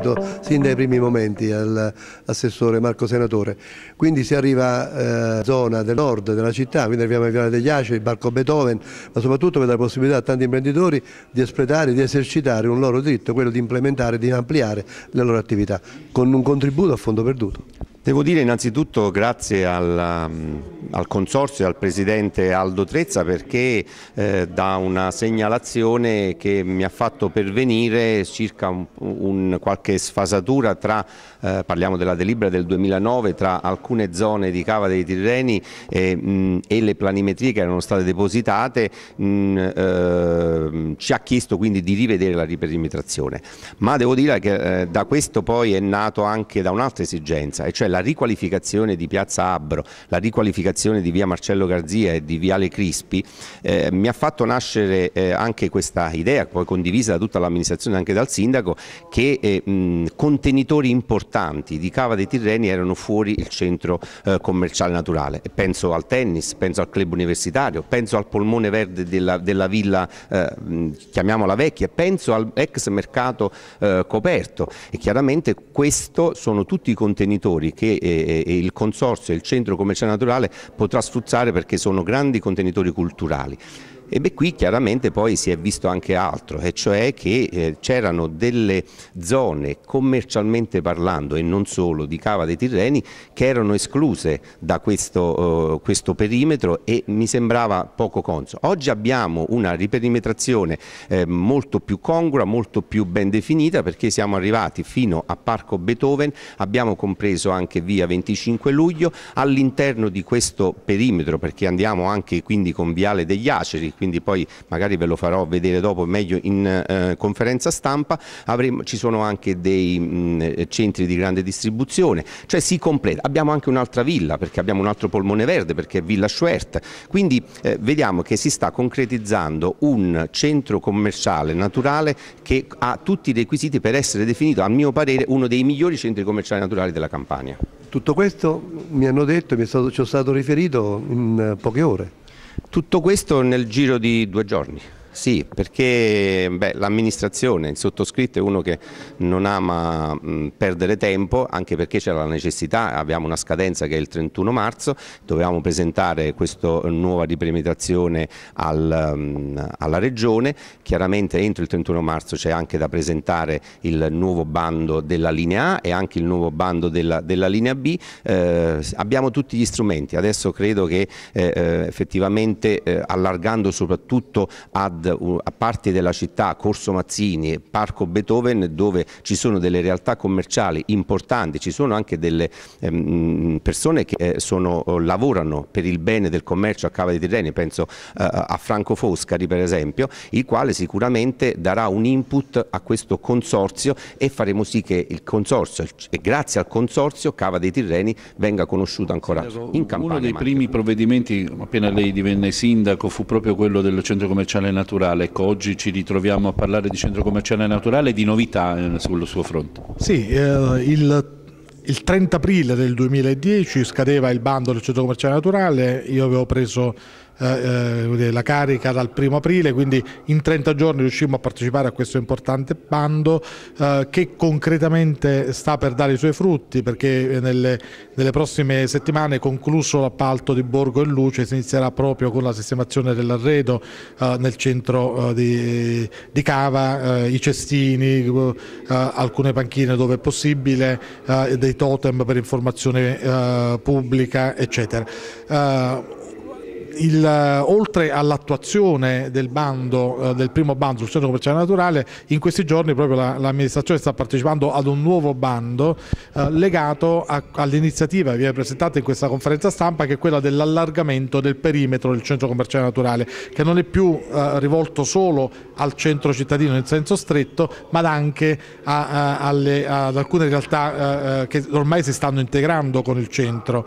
sentito sin dai primi momenti all'assessore Marco Senatore. Quindi si arriva alla eh, zona del nord della città, quindi arriviamo a Viale degli Aceri, Barco Beethoven, ma soprattutto per dare possibilità a tanti imprenditori di espletare, di esercitare un loro diritto, quello di implementare, di ampliare le loro attività, con un contributo a fondo perduto. Devo dire innanzitutto grazie al, mm, al, Consorzio e al Presidente Aldo Trezza perché eh, da una segnalazione che mi ha fatto pervenire circa un, un, qualche sfasatura tra, eh, parliamo della delibera del 2009, tra alcune zone di Cava dei Tirreni e, mh, mm, e le planimetrie che erano state depositate, mh, mm, eh, ci ha chiesto quindi di rivedere la riperimetrazione. Ma devo dire che eh, da questo poi è nato anche da un'altra esigenza, e cioè la la riqualificazione di Piazza Abro, la riqualificazione di Via Marcello Garzia e di Viale Crispi eh, mi ha fatto nascere eh, anche questa idea, poi condivisa da tutta l'amministrazione e anche dal sindaco, che eh, mh, contenitori importanti di Cava dei Tirreni erano fuori il centro eh, commerciale naturale. Penso al tennis, penso al club universitario, penso al polmone verde della, della villa, eh, chiamiamola vecchia, penso al ex mercato eh, coperto e chiaramente questo sono tutti i contenitori che che eh, eh, il consorzio e il centro commerciale naturale potrà sfruttare perché sono grandi contenitori culturali. E beh, qui chiaramente poi si è visto anche altro, e cioè che eh, c'erano delle zone commercialmente parlando e non solo di Cava dei Tirreni che erano escluse da questo, eh, questo perimetro e mi sembrava poco conso. Oggi abbiamo una riperimetrazione eh, molto più congrua, molto più ben definita perché siamo arrivati fino a Parco Beethoven, abbiamo compreso anche via 25 luglio, all'interno di questo perimetro perché andiamo anche quindi con Viale degli Aceri, quindi poi magari ve lo farò vedere dopo meglio in eh, conferenza stampa, Avremo, ci sono anche dei mh, mm, centri di grande distribuzione, cioè si completa. Abbiamo anche un'altra villa, perché abbiamo un altro polmone verde, perché è Villa Schwert, quindi eh, vediamo che si sta concretizzando un centro commerciale naturale che ha tutti i requisiti per essere definito, a mio parere, uno dei migliori centri commerciali naturali della Campania. Tutto questo mi hanno detto, mi è stato, ci è stato riferito in eh, poche ore. Tutto questo nel giro di due giorni. Sì, perché l'amministrazione, il sottoscritto è uno che non ama mh, perdere tempo, anche perché c'era la necessità, abbiamo una scadenza che è il 31 marzo, dovevamo presentare questa nuova riprimitazione al, mh, alla Regione, chiaramente entro il 31 marzo c'è anche da presentare il nuovo bando della linea A e anche il nuovo bando della, della linea B, eh, abbiamo tutti gli strumenti, adesso credo che eh, eh effettivamente eh, allargando soprattutto ad a parte della città, Corso Mazzini, Parco Beethoven, dove ci sono delle realtà commerciali importanti, ci sono anche delle ehm, persone che eh, sono, lavorano per il bene del commercio a Cava dei Tirreni, penso eh, a Franco Foscari per esempio, il quale sicuramente darà un input a questo consorzio e faremo sì che il consorzio, e grazie al consorzio, Cava dei Tirreni venga conosciuto ancora ecco, in campagna. Uno dei primi provvedimenti, appena lei divenne sindaco, fu proprio quello del centro commerciale naturale naturale. Ecco, oggi ci ritroviamo a parlare di centro commerciale naturale e di novità eh, sul suo fronte. Sì, eh, il il 30 aprile del 2010 scadeva il bando del centro commerciale naturale, io avevo preso eh, eh la carica dal primo aprile, quindi in 30 giorni riuscimmo a partecipare a questo importante bando eh, che concretamente sta per dare i suoi frutti perché nelle, nelle prossime settimane concluso l'appalto di Borgo e Luce si inizierà proprio con la sistemazione dell'arredo eh, nel centro eh, di, di, Cava, eh, i cestini, alcune panchine dove è possibile, dei totem per informazione pubblica eccetera il, eh, oltre all'attuazione del, bando, eh, del primo bando sul centro commerciale naturale, in questi giorni proprio l'amministrazione la, sta partecipando ad un nuovo bando eh, legato all'iniziativa che viene presentata in questa conferenza stampa che è quella dell'allargamento del perimetro del centro commerciale naturale, che non è più eh, rivolto solo al centro cittadino in senso stretto, ma anche a, a, alle, ad alcune realtà eh, che ormai si stanno integrando con il centro.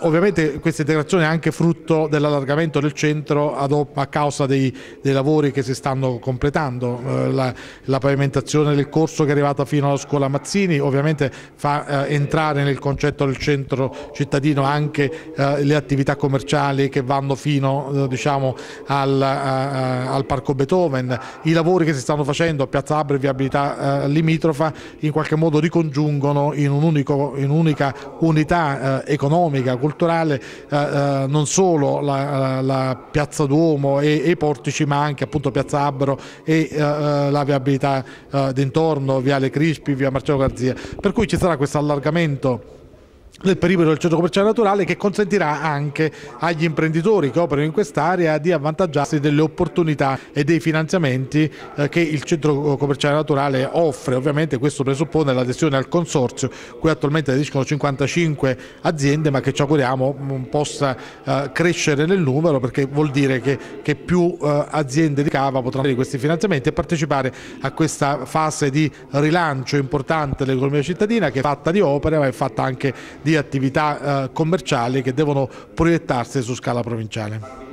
ovviamente questa integrazione è anche frutto dell'allargamento allargamento del centro a causa dei, dei, lavori che si stanno completando, eh, la, la, pavimentazione del corso che è arrivata fino alla scuola Mazzini ovviamente fa eh, entrare nel concetto del centro cittadino anche eh, le attività commerciali che vanno fino eh, diciamo, al, a, eh, eh, al, parco Beethoven, i lavori che si stanno facendo a Piazza Abra e Viabilità Limitrofa in qualche modo ricongiungono in un'unica un unità economica, culturale non solo la eh, la, Piazza Duomo e, i portici, ma anche appunto Piazza Abbro e uh, la viabilità uh, d'intorno, Viale Crispi, via Marcello Garzia. Per cui ci sarà questo allargamento del perimetro del centro commerciale naturale che consentirà anche agli imprenditori che operano in quest'area di avvantaggiarsi delle opportunità e dei finanziamenti eh, che il centro commerciale naturale offre. Ovviamente questo presuppone l'adesione al consorzio, cui attualmente aderiscono 55 aziende ma che ci auguriamo mm, possa eh, crescere nel numero perché vuol dire che, che più eh, aziende di cava potranno avere questi finanziamenti e partecipare a questa fase di rilancio importante dell'economia cittadina che è fatta di opere ma è fatta anche di di attività eh, commerciali che devono proiettarsi su scala provinciale.